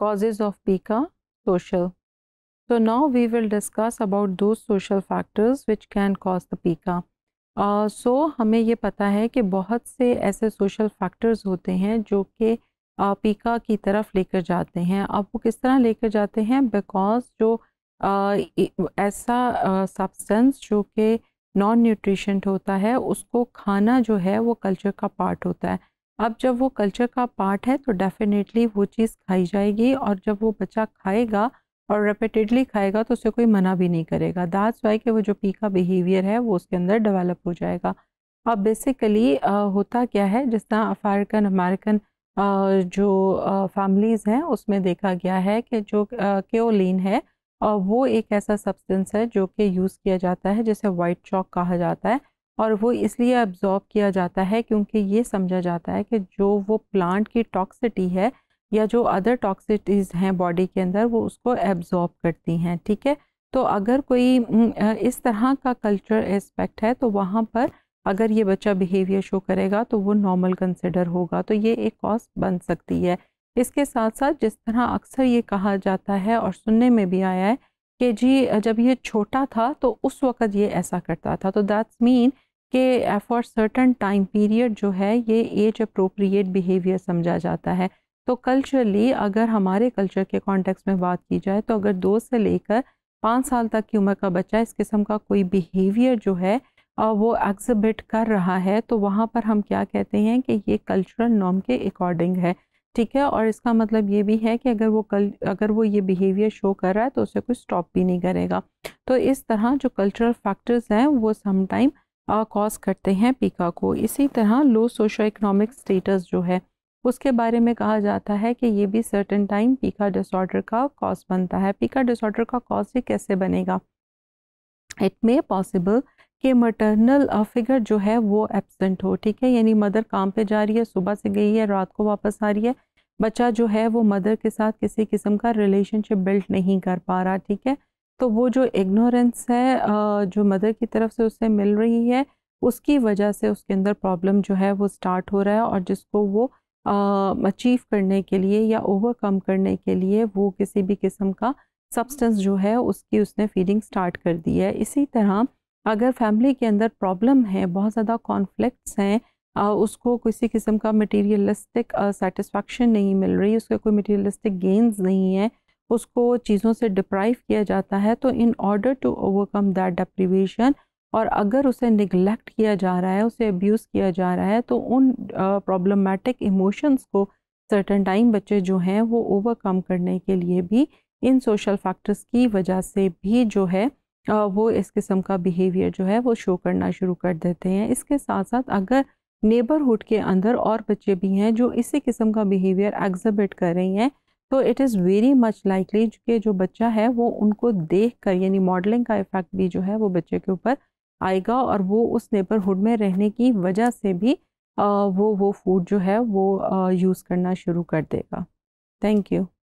causes of Pica social. So now we will discuss about those social factors which can cause the Pica. So uh, so, हमें ये पता है कि बहुत से ऐसे सोशल फैक्टर्स होते हैं जो कि पीका uh, की तरफ लेकर जाते हैं अब वो किस तरह लेकर जाते हैं बिकॉज जो आ, uh, ऐसा सब्सटेंस uh, जो कि नॉन न्यूट्रिशेंट होता है उसको खाना जो है वो कल्चर का पार्ट होता है अब जब वो कल्चर का पार्ट है तो डेफिनेटली वो चीज़ खाई जाएगी और जब वो बच्चा खाएगा और रिपीटेडली खाएगा तो उसे कोई मना भी नहीं करेगा दैट्स वाई कि वो जो पी का बिहेवियर है वो उसके अंदर डेवलप हो जाएगा अब बेसिकली होता क्या है जिस तरह अफ्रीकन अमेरिकन जो फैमिलीज़ हैं उसमें देखा गया है कि जो क्योलिन है वो एक ऐसा सब्सटेंस है जो कि यूज़ किया जाता है जिसे वाइट चॉक कहा जाता है और वो इसलिए अब्जॉर्ब किया जाता है क्योंकि ये समझा जाता है कि जो वो प्लांट की टॉक्सिटी है या जो अदर टॉक्सिटीज़ हैं बॉडी के अंदर वो उसको एब्जॉर्ब करती हैं ठीक है तो अगर कोई इस तरह का कल्चर एस्पेक्ट है तो वहाँ पर अगर ये बच्चा बिहेवियर शो करेगा तो वो नॉर्मल कंसिडर होगा तो ये एक कॉज बन सकती है इसके साथ साथ जिस तरह अक्सर ये कहा जाता है और सुनने में भी आया है कि जी जब ये छोटा था तो उस वक़्त ये ऐसा करता था तो दैट्स मीन के फॉर सर्टन टाइम पीरियड जो है ये एज अप्रोप्रिएट बिहेवियर समझा जाता है तो कल्चरली अगर हमारे कल्चर के कॉन्टेक्स्ट में बात की जाए तो अगर दो से लेकर पाँच साल तक की उम्र का बच्चा इस किस्म का कोई बिहेवियर जो है वो एग्जिबिट कर रहा है तो वहाँ पर हम क्या कहते हैं कि ये कल्चरल नॉर्म के अकॉर्डिंग है ठीक है और इसका मतलब ये भी है कि अगर वो कल अगर वो ये बिहेवियर शो कर रहा है तो उसे कोई स्टॉप भी नहीं करेगा तो इस तरह जो कल्चरल फैक्टर्स हैं वो समटाइम कॉज करते हैं पीका को इसी तरह लो सोशो इकोनॉमिक स्टेटस जो है उसके बारे में कहा जाता है कि ये भी सर्टन टाइम पीका डिसऑर्डर का कॉज बनता है पीका डिसऑर्डर का कॉज ये कैसे बनेगा इट मे पॉसिबल कि मटर्नल फिगर जो है वो एबसेंट हो ठीक है यानी मदर काम पे जा रही है सुबह से गई है रात को वापस आ रही है बच्चा जो है वो मदर के साथ किसी किस्म का रिलेशनशिप बिल्ड नहीं कर पा रहा ठीक है तो वो जो इग्नोरेंस है जो मदर की तरफ से उससे मिल रही है उसकी वजह से उसके अंदर प्रॉब्लम जो है वो स्टार्ट हो रहा है और जिसको वो अचीव करने के लिए या ओवरकम करने के लिए वो किसी भी किस्म का सब्सटेंस जो है उसकी उसने फीडिंग स्टार्ट कर दी है इसी तरह अगर फैमिली के अंदर प्रॉब्लम है बहुत ज़्यादा कॉन्फ्लिक्ट्स हैं उसको किसी किस्म का मटीरियलिस्टिक सेटिस्फैक्शन नहीं मिल रही उसका कोई मटीरियलिस्टिक गेंस नहीं है उसको चीज़ों से डिप्राइव किया जाता है तो in order to overcome that deprivation और अगर उसे निगलेक्ट किया जा रहा है उसे अब्यूज़ किया जा रहा है तो उन प्रॉब्लमेटिक uh, इमोशंस को सर्टन टाइम बच्चे जो हैं वो ओवरकम करने के लिए भी इन सोशल फैक्टर्स की वजह से भी जो है uh, वो इस किस्म का बिहेवियर जो है वो शो करना शुरू कर देते हैं इसके साथ साथ अगर नेबरहुड के अंदर और बच्चे भी हैं जो इसी किस्म का बिहेवियर एग्जिबिट कर रही हैं तो it is very much likely कि जो बच्चा है वो उनको देख कर यानी मॉडलिंग का इफ़ेक्ट भी जो है वो बच्चे के ऊपर आएगा और वो उस नेबरहुड में रहने की वजह से भी वो वो फूड जो है वो यूज़ करना शुरू कर देगा थैंक यू